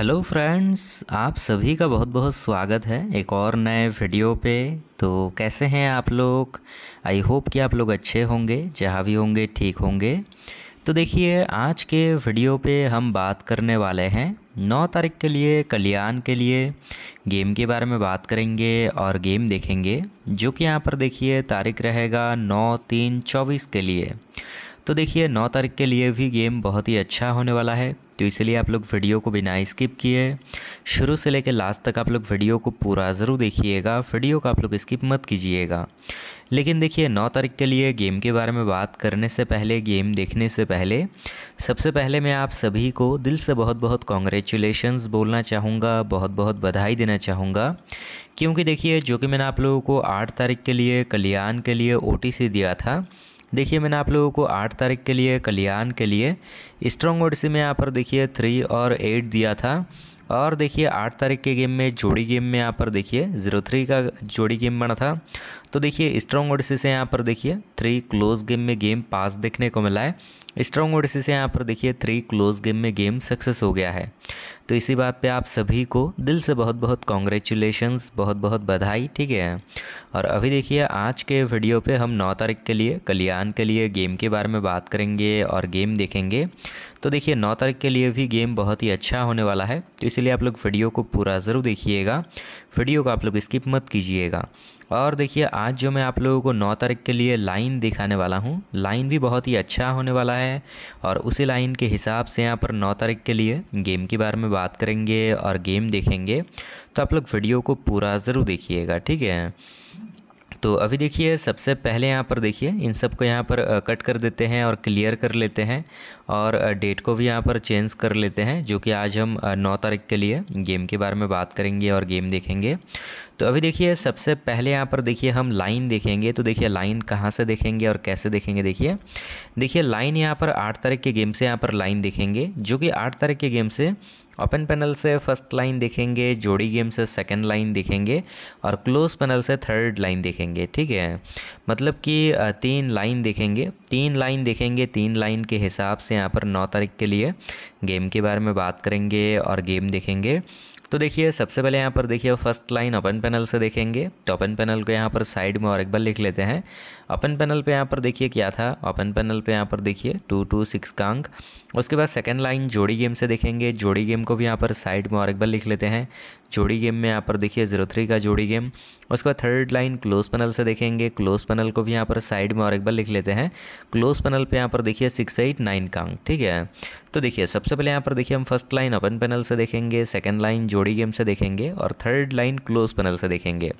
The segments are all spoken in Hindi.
हेलो फ्रेंड्स आप सभी का बहुत बहुत स्वागत है एक और नए वीडियो पे तो कैसे हैं आप लोग आई होप कि आप लोग अच्छे होंगे जहाँ भी होंगे ठीक होंगे तो देखिए आज के वीडियो पे हम बात करने वाले हैं नौ तारीख के लिए कल्याण के लिए गेम के बारे में बात करेंगे और गेम देखेंगे जो कि यहाँ पर देखिए तारीख रहेगा नौ तीन चौबीस के लिए तो देखिए नौ तारीख के लिए भी गेम बहुत ही अच्छा होने वाला है तो इसलिए आप लोग वीडियो को बिना स्किप किए शुरू से लेकर लास्ट तक आप लोग वीडियो को पूरा ज़रूर देखिएगा वीडियो को आप लोग स्किप मत कीजिएगा लेकिन देखिए नौ तारीख के लिए गेम के बारे में बात करने से पहले गेम देखने से पहले सबसे पहले मैं आप सभी को दिल से बहुत बहुत कॉन्ग्रेचुलेशन बोलना चाहूँगा बहुत बहुत बधाई देना चाहूँगा क्योंकि देखिए जो कि मैंने आप लोगों को आठ तारीख के लिए कल्याण के लिए ओ दिया था देखिए मैंने आप लोगों को आठ तारीख के लिए कल्याण के लिए स्ट्रॉन्ग ओड में यहाँ पर देखिए थ्री और एट दिया था और देखिए आठ तारीख के गेम में जोड़ी गेम में यहाँ पर देखिए जीरो थ्री का जोड़ी गेम बना था तो देखिए स्ट्रॉन्ग ओडिसी से यहाँ पर देखिए थ्री क्लोज गेम में गेम पास देखने को मिला है स्ट्रॉन्ग ओडिसी से यहाँ पर देखिए थ्री क्लोज गेम में गेम सक्सेस हो गया है तो इसी बात पे आप सभी को दिल से बहुत बहुत कॉन्ग्रेचुलेशन्स बहुत बहुत बधाई ठीक है और अभी देखिए आज के वीडियो पे हम नौ तारीख के लिए कल्याण के लिए गेम के बारे में बात करेंगे और गेम देखेंगे तो देखिए नौ तारीख के लिए भी गेम बहुत ही अच्छा होने वाला है तो इसलिए आप लोग वीडियो को पूरा ज़रूर देखिएगा वीडियो को आप लोग स्किप मत कीजिएगा और देखिए आज जो मैं आप लोगों को नौ तारीख के लिए लाइन दिखाने वाला हूँ लाइन भी बहुत ही अच्छा होने वाला है और उसी लाइन के हिसाब से यहाँ पर नौ तारीख के लिए गेम के बारे में बात करेंगे और गेम देखेंगे तो आप लोग वीडियो को पूरा ज़रूर देखिएगा ठीक है तो अभी देखिए सबसे पहले यहाँ पर देखिए इन सब को यहाँ पर कट कर देते हैं और क्लियर कर लेते हैं और डेट को भी यहाँ पर चेंज कर लेते हैं जो कि आज हम नौ तारीख के लिए गेम के बारे में बात करेंगे और गेम देखेंगे तो अभी देखिए सबसे पहले यहाँ पर देखिए हम लाइन देखेंगे तो देखिए लाइन कहाँ से देखेंगे और कैसे देखेंगे देखिए देखिए लाइन यहाँ पर आठ तारीख के गेम से यहाँ पर लाइन देखेंगे जो कि आठ तारीख के गेम से ओपन पैनल से फर्स्ट लाइन देखेंगे जोड़ी गेम से सेकेंड लाइन देखेंगे और क्लोज पैनल से थर्ड लाइन देखेंगे ठीक है मतलब कि तीन लाइन देखेंगे तीन लाइन देखेंगे तीन लाइन के हिसाब से यहाँ पर नौ तारीख के लिए गेम के बारे में बात करेंगे और गेम देखेंगे तो देखिए सबसे पहले यहाँ पर देखिए फर्स्ट लाइन ओपन पैनल से देखेंगे तो अपन पैनल को यहाँ पर साइड में और एक बार लिख लेते हैं अपन पैनल पे यहाँ पर देखिए क्या था ओपन पैनल पे यहाँ पर देखिए टू टू सिक्स का अंक उसके बाद सेकेंड लाइन जोड़ी गेम से देखेंगे जोड़ी गेम को भी यहाँ पर साइड में और एक बार लिख लेते हैं जोड़ी गेम में यहाँ पर देखिए जीरो थ्री का जोड़ी गेम उसके बाद थर्ड लाइन क्लोज पैनल से देखेंगे क्लोज पैनल को भी यहाँ पर साइड में और एक बार लिख लेते हैं क्लोज पैनल पे यहाँ पर देखिए सिक्स एट नाइन का अंक ठीक है तो देखिए सबसे पहले यहाँ पर देखिए हम फर्स्ट लाइन ओपन पैनल से देखेंगे सेकेंड लाइन जोड़ी गेम से देखेंगे और थर्ड लाइन क्लोज पैनल से देखेंगे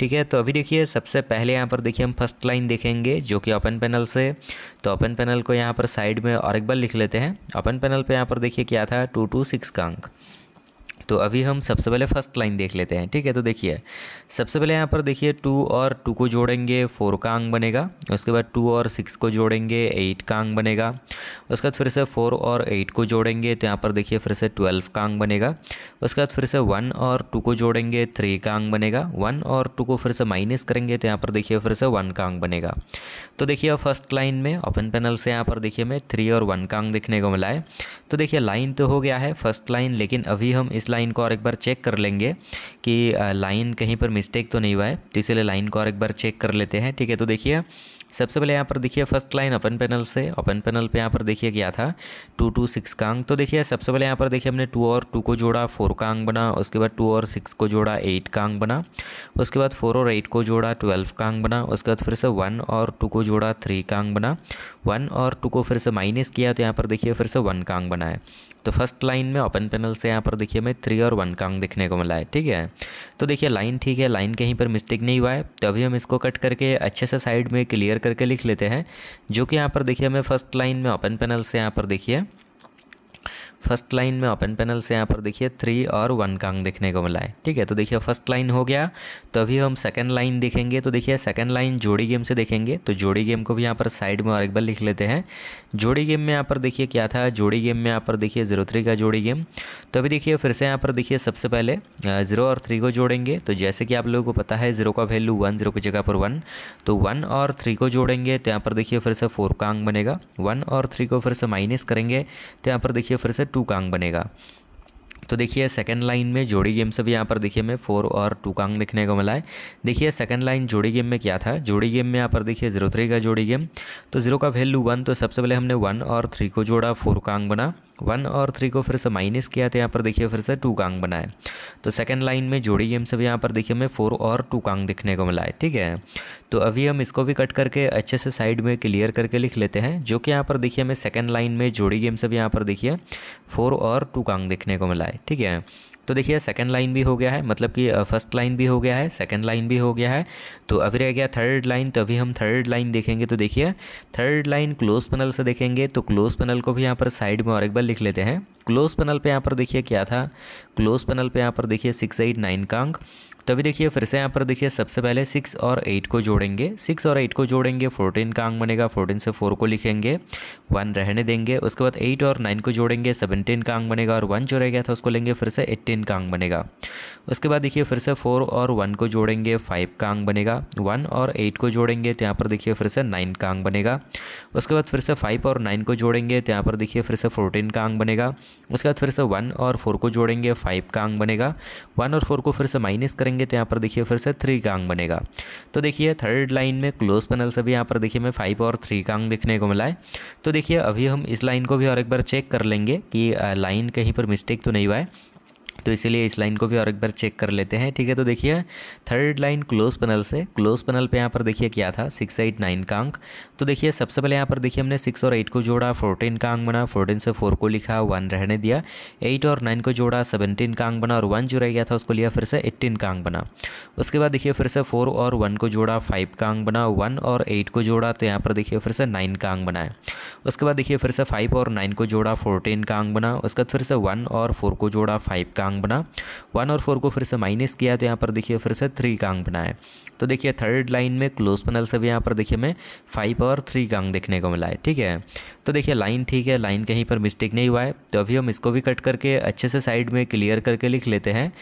ठीक है तो अभी देखिए सबसे पहले यहाँ पर देखिए हम फर्स्ट लाइन देखेंगे जो कि ओपन पैनल से तो ओपन पैनल को यहाँ पर साइड में और एक बार लिख लेते हैं ओपन पैनल पर यहाँ पर देखिए क्या था टू टू सिक्स का अंक तो अभी हम सबसे पहले फर्स्ट लाइन देख लेते हैं ठीक है तो देखिए सबसे पहले यहाँ पर देखिए टू और टू को जोड़ेंगे फोर का अंग बनेगा उसके बाद टू और सिक्स को जोड़ेंगे एट का अंग बनेगा उसके बाद फिर से फोर और एट को जोड़ेंगे तो यहाँ पर देखिए फिर से ट्वेल्व का अंग बनेगा उसके बाद फिर से वन और टू को जोड़ेंगे थ्री का अंग बनेगा वन और टू को फिर से माइनस करेंगे तो यहाँ पर देखिए फिर से वन का अंग बनेगा तो देखिए फर्स्ट लाइन में ओपन पैनल से यहाँ पर देखिए मैं थ्री और वन का अंग देखने को मिला है तो देखिए लाइन तो हो गया है फर्स्ट लाइन लेकिन अभी हम इस लाइन लाइन को और एक बार चेक कर लेंगे कि लाइन कहीं पर मिस्टेक तो नहीं हुआ है तो इसीलिए लाइन को और एक बार चेक कर लेते हैं ठीक है तो देखिए सबसे पहले यहाँ पर देखिए फर्स्ट लाइन ओपन पैनल से ओपन पैनल पे यहाँ पर देखिए क्या था टू टू सिक्स का अंक तो देखिए सबसे पहले यहाँ पर देखिए हमने टू और टू को जोड़ा फोर का अंक बना उसके बाद टू और सिक्स को जोड़ा एट का अंक बना उसके बाद फोर और एट को जोड़ा ट्वेल्व का अंक बना उसके बाद फिर से वन और टू को जोड़ा थ्री का अंक बना वन और टू को फिर से माइनस किया तो यहाँ पर देखिए फिर से वन का अंक बना है तो फर्स्ट लाइन में ओपन पैनल से यहाँ पर देखिए हमें थ्री और वन का अंक देखने को मिला है ठीक है तो देखिए लाइन ठीक है लाइन कहीं पर मिस्टेक नहीं हुआ है तो अभी हम इसको कट करके अच्छे से साइड में क्लियर करके लिख लेते हैं जो कि यहाँ पर देखिए हमें फर्स्ट लाइन में ओपन पैनल से यहाँ पर देखिए फर्स्ट लाइन में ओपन पैनल से यहाँ पर देखिए थ्री और वन का अंग देखने को मिला है ठीक है तो देखिए फर्स्ट लाइन हो गया तो अभी हम सेकेंड लाइन देखेंगे तो देखिए सेकेंड लाइन जोड़ी गेम से देखेंगे तो जोड़ी गेम को भी यहाँ पर साइड में और एक बार लिख लेते हैं जोड़ी गेम में यहाँ पर देखिए क्या था जोड़ी गेम में यहाँ पर देखिए जीरो थ्री का जोड़ी गेम तो अभी देखिए फिर से यहाँ पर देखिए सबसे पहले जीरो और थ्री को जोड़ेंगे तो जैसे कि आप लोगों को पता है जीरो का वैल्यू वन जीरो की जगह पर वन तो वन और थ्री को जोड़ेंगे तो यहाँ पर देखिए फिर से फोर का अंग बनेगा वन और थ्री को फिर से माइनस करेंगे तो यहाँ पर देखिए फिर से टू कांग बनेगा तो देखिए सेकंड लाइन में जोड़ी गेम से भी यहाँ पर देखिए हमें फोर और टू कांग देखने को मिला है देखिए सेकंड लाइन जोड़ी गेम में क्या था जोड़ी गेम में यहाँ पर देखिए जीरो थ्री का जोड़ी गेम तो जीरो का वैल्यू वन तो सबसे पहले हमने वन और थ्री को जोड़ा फोर कांग बना वन और थ्री को फिर से माइनस किया तो यहाँ पर देखिए फिर से टू कांग बनाए तो सेकेंड लाइन में जोड़ी गेम से भी यहाँ पर देखिए हमें फोर और टू कांग दिखने को मिला है ठीक है तो अभी हम इसको भी कट करके अच्छे से साइड में क्लियर करके लिख लेते हैं जो कि यहाँ पर देखिए हमें सेकेंड लाइन में जोड़ी गेम से भी यहाँ पर देखिए फोर और टू कांग दिखने को मिला है ठीक है तो देखिए सेकंड लाइन भी हो गया है मतलब कि फर्स्ट लाइन भी हो गया है सेकंड लाइन भी हो गया है तो अभी रह गया थर्ड लाइन तो अभी हम थर्ड लाइन देखेंगे तो देखिए थर्ड लाइन क्लोज पैनल से देखेंगे तो क्लोज पैनल को भी यहाँ पर साइड में और एक बार लिख लेते हैं क्लोज पैनल पे यहाँ पर देखिए क्या था क्लोज पैनल पे यहाँ पर देखिए सिक्स एट नाइन का अंक तो अभी देखिए फिर से यहाँ पर देखिए सबसे पहले सिक्स और एट को जोड़ेंगे सिक्स और एट को जोड़ेंगे फोर्टीन का अंक बनेगा फोर्टीन से फोर को लिखेंगे वन रहने देंगे उसके बाद एट और नाइन को जोड़ेंगे सेवनटीन का अंक बनेगा और वन जो रह गया था उसको लेंगे फिर से एट्टीन का अंक बनेगा उसके बाद देखिए फिर से फोर और वन को जोड़ेंगे फाइव का अंक बनेगा वन और एट को जोड़ेंगे तो यहाँ पर देखिए फिर से नाइन का अंक बनेगा उसके बाद फिर से फाइव और नाइन को जोड़ेंगे तो यहाँ पर देखिए फिर से फोर्टीन का अंक बनेगा उसके बाद फिर से वन और फोर को जोड़ेंगे फाइव का अंक बनेगा वन और फोर को फिर से माइनस करेंगे करेंगे तो यहाँ पर देखिए फिर से थ्री कांग बनेगा तो देखिए थर्ड लाइन में क्लोज पैनल से भी यहाँ पर देखिए मैं फाइव और थ्री कांग देखने को मिला है तो देखिए अभी हम इस लाइन को भी और एक बार चेक कर लेंगे कि लाइन कहीं पर मिस्टेक तो नहीं हुआ है तो इसीलिए इस लाइन को भी और एक बार चेक कर लेते हैं ठीक है तो देखिए थर्ड लाइन क्लोज पैनल से क्लोज पैनल पे यहाँ पर देखिए क्या था सिक्स एट नाइन का अंक तो देखिए सबसे पहले यहाँ पर देखिए हमने सिक्स और एट को जोड़ा फोर्टीन का अंक बना फोर्टीन से फोर को लिखा वन रहने दिया एट और नाइन को जोड़ा सेवनटीन का अंक बना और वन जो रह गया था उसको लिया फिर से एट्टीन का अंक बना उसके बाद देखिए फिर से फोर और वन को जोड़ा फाइव का अंक बना वन और एट को जोड़ा तो यहाँ पर देखिए फिर से नाइन का अंक बनाए उसके बाद देखिए फिर से फाइव और नाइन को जोड़ा फोर्टीन का अंक बना उसके बाद फिर से वन और फोर को जोड़ा फाइव का आंग बना वन और फोर को फिर से माइनस किया तो यहाँ पर देखिए फिर से थ्री का आंग बना है तो देखिए थर्ड लाइन में क्लोज पैनल से भी यहाँ पर देखिए हमें फाइव और थ्री का आंग देखने को मिला है ठीक है तो देखिए लाइन ठीक है लाइन कहीं पर मिस्टेक नहीं हुआ है तो अभी हम इसको भी कट करके अच्छे से साइड में क्लियर करके लिख लेते हैं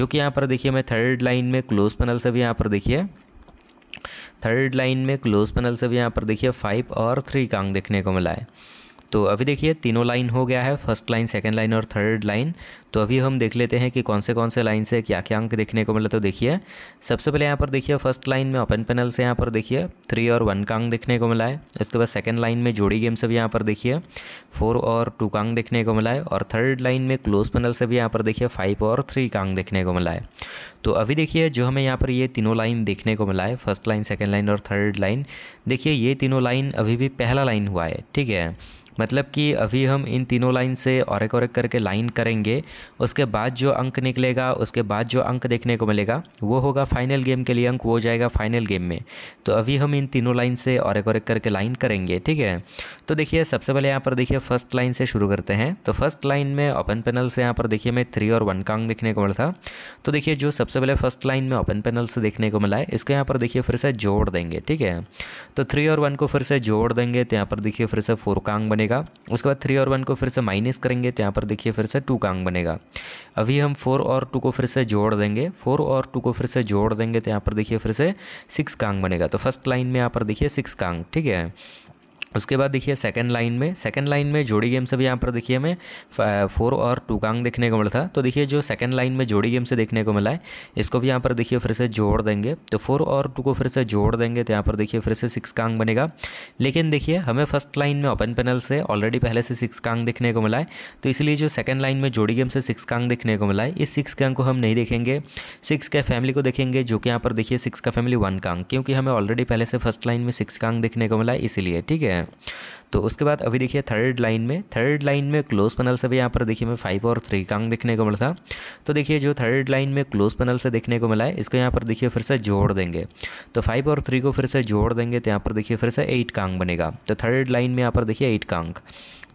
जो कि यहाँ पर देखिए मैं थर्ड लाइन में क्लोज पैनल से भी यहाँ पर देखिए थर्ड लाइन में क्लोज पैनल से भी यहाँ पर देखिए फाइव और थ्री का कांग देखने को मिला है तो अभी देखिए तीनों लाइन हो गया है फर्स्ट लाइन सेकेंड लाइन और थर्ड लाइन तो अभी हम देख लेते हैं कि कौन से कौन से लाइन से क्या क्या अंक देखने को मिला तो देखिए सबसे पहले यहाँ पर देखिए फर्स्ट लाइन में ओपन पैनल से यहाँ पर देखिए थ्री और वन का अंक देखने को मिला है उसके बाद सेकेंड लाइन में जोड़ी गेम से भी यहाँ पर देखिए फोर और टू का अंक देखने को मिला है और थर्ड लाइन में क्लोज पैनल से भी यहाँ पर देखिए फाइव और थ्री का अंक देखने को मिला है तो अभी देखिए जो हमें यहाँ पर ये तीनों लाइन देखने को मिला है फर्स्ट लाइन सेकेंड लाइन और थर्ड लाइन देखिए ये तीनों लाइन अभी भी पहला लाइन हुआ है ठीक है मतलब कि अभी हम इन तीनों लाइन से और एक और एक करके लाइन करेंगे उसके बाद जो अंक निकलेगा उसके बाद जो अंक देखने को मिलेगा वो होगा फाइनल गेम के लिए अंक वो जाएगा फाइनल गेम में तो अभी हम इन तीनों लाइन से और एक और एक करके लाइन करेंगे ठीक है तो देखिए सबसे पहले यहाँ पर देखिए फर्स्ट लाइन से शुरू करते हैं तो फर्स्ट लाइन में ओपन पैनल से यहाँ पर देखिए मैं थ्री और वन का अंक देखने को मिला था तो देखिए जो सबसे पहले फर्स्ट लाइन में ओपन पैनल से देखने को मिला है इसको यहाँ पर देखिए फिर से जोड़ देंगे ठीक है तो थ्री और वन को फिर से जोड़ देंगे तो यहाँ पर देखिए फिर से फोर का अंक बनेगा बनेगा उसके बाद थ्री और वन को फिर से माइनस करेंगे तो यहाँ पर देखिए फिर से टू का अंक बनेगा अभी हम फोर और टू को फिर से जोड़ देंगे फोर और टू को फिर से जोड़ देंगे तो यहाँ पर देखिए फिर से सिक्स का अंक बनेगा तो फर्स्ट लाइन में यहाँ पर देखिए सिक्स का अंक ठीक है उसके बाद देखिए सेकंड लाइन में सेकंड लाइन में जोड़ी गेम से भी यहाँ पर देखिए हमें फोर और टू कांग देखने को मिला था तो देखिए जो सेकंड लाइन में जोड़ी गेम से देखने को मिला है इसको भी यहाँ पर देखिए फिर से जोड़ देंगे तो फोर और टू को फिर से जोड़ देंगे तो यहाँ पर देखिए फिर से सिक्स कांग बनेगा लेकिन देखिए हमें फर्स्ट लाइन में ओपन पैनल से ऑलरेडी पहले से सिक्स कांग देखने को मिला है तो इसलिए जो सेकंड लाइन में जोड़ी गेम से सिक्स कांग देखने को मिला है इस सिक्स कांग को हम नहीं देखेंगे सिक्स के फैमिली को देखेंगे जो कि यहाँ पर देखिए सिक्स का फैमिली वन कांग क्योंकि हमें ऑलरेडी पहले से फर्स्ट लाइन में सिक्स कांग देखने को मिला है इसीलिए ठीक है तो उसके बाद अभी देखिए थर्ड लाइन में थर्ड लाइन में क्लोज पैनल से भी यहाँ पर देखिए मैं फाइव और थ्री कांग देखने को मिला था तो देखिए जो थर्ड लाइन में क्लोज पैनल से देखने को मिला है इसको यहाँ पर देखिए फिर से जोड़ देंगे तो फाइव और थ्री को फिर से जोड़ देंगे तो यहाँ पर देखिए फिर से एट कांग बनेगा तो थर्ड लाइन में यहाँ पर देखिए एट कांग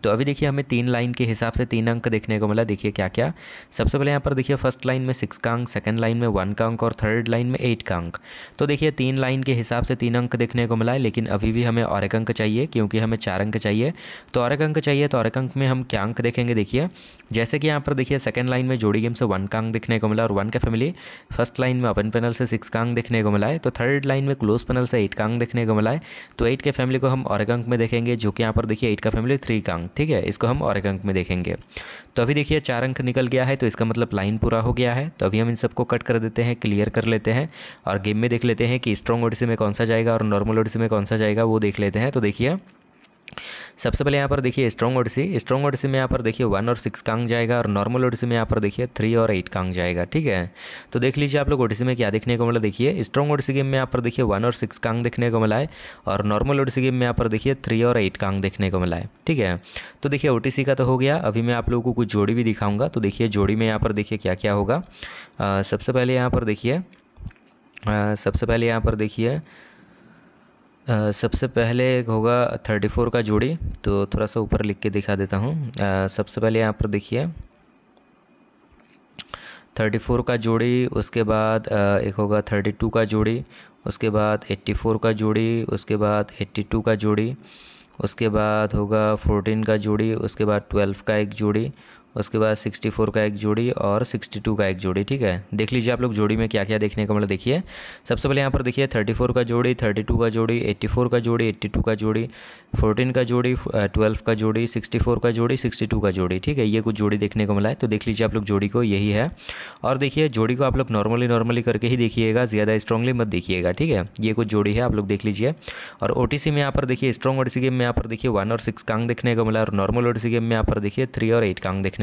तो अभी देखिए हमें तीन लाइन के हिसाब से तीन अंक देखने को मिला देखिए क्या क्या सबसे पहले यहाँ पर देखिए फर्स्ट लाइन में सिक्स का अंक सेकेंड लाइन में वन का अंक और थर्ड लाइन में एट का अंक तो देखिए तीन लाइन के हिसाब से तीन अंक देखने को मिला है लेकिन अभी भी हमें और एक अंक चाहिए क्योंकि हमें चार अंक चाहिए तो और एक अंक चाहिए तो और एक अंक में हम क्या अंक देखेंगे देखिए जैसे कि यहाँ पर देखिए सेकेंड लाइन में जोड़ी गेम से वन का अंक देखने को मिला और वन का फैमिली फर्स्ट लाइन में अपन पैनल से सिक्स का अंक देखने को मिला है तो थर्ड लाइन में क्लोज पैनल से एट का अंक देखने को मिला है तो एट के फैमिली को हम और एक अंक में देखेंगे जो कि यहाँ पर देखिए एट का फैमिली थ्री का अंक ठीक है इसको हम और एक अंक में देखेंगे तो अभी देखिए चार अंक निकल गया है तो इसका मतलब लाइन पूरा हो गया है तो अभी हम इन सबको कट कर देते हैं क्लियर कर लेते हैं और गेम में देख लेते हैं कि स्ट्रॉन्ग ओडिसी में कौन सा जाएगा और नॉर्मल ओडिसी में कौन सा जाएगा वो देख लेते हैं तो देखिए सबसे पहले यहाँ पर देखिए स्ट्रॉन्ग ओडिसी स्ट्रॉन्ग ओडसी में यहाँ पर देखिए वन और सिक्स कांग जाएगा और नॉर्मल ओडिसी में यहाँ पर देखिए थ्री और एट कांग जाएगा ठीक है तो देख लीजिए आप लोग ओडिसी में क्या देखने को मिला देखिए स्ट्रॉन्ग ओडिसी गेम में यहाँ पर देखिए वन और सिक्स कांग देखने को मिला है और नॉर्मल ओडसी गेम में यहाँ पर देखिए थ्री और एट कांग देखने को मिला है ठीक है तो देखिए ओ का तो हो गया अभी मैं आप लोगों को कुछ जोड़ी भी दिखाऊंगा तो देखिए जोड़ी में यहाँ पर देखिए क्या क्या होगा सबसे पहले यहाँ पर देखिए सबसे पहले यहाँ पर देखिए सबसे पहले एक होगा थर्टी फोर का जोड़ी तो थोड़ा सा ऊपर लिख के दिखा देता हूँ सबसे पहले यहाँ पर देखिए थर्टी फोर का जोड़ी उसके बाद एक होगा थर्टी टू का जोड़ी उसके बाद एट्टी फोर का जोड़ी उसके बाद एट्टी टू का जोड़ी उसके बाद होगा फोर्टीन का जोड़ी उसके बाद ट्वेल्व का एक जोड़ी उसके बाद 64 का एक जोड़ी और 62 का एक जोड़ी ठीक है देख लीजिए आप लोग जोड़ी में क्या क्या देखने को मतलब देखिए सबसे पहले यहाँ पर देखिए 34 का जोड़ी 32 का जोड़ी 84 का जोड़ी 82 का जोड़ी 14 का जोड़ी 12 uh, का जोड़ी 64 का जोड़ी 62 का जोड़ी ठीक है ये कुछ जोड़ी देखने को मिला है तो देख लीजिए आप लोग जोड़ी को यही है और देखिए जोड़ी को आप लोग नॉर्मली नॉर्मली करके ही देखिएगा ज़्यादा स्ट्रॉन्गली मत देखिएगा ठीक है ये कुछ जोड़ी है आप लोग देख लीजिए और ओ में यहाँ पर देखिए स्ट्रॉन्ग ओ गेम में यहाँ पर देखिए वन और सिक्स कांग देखने को मिला और नॉर्मल ओ गेम में यहाँ पर देखिए थ्री और एट कांग देखने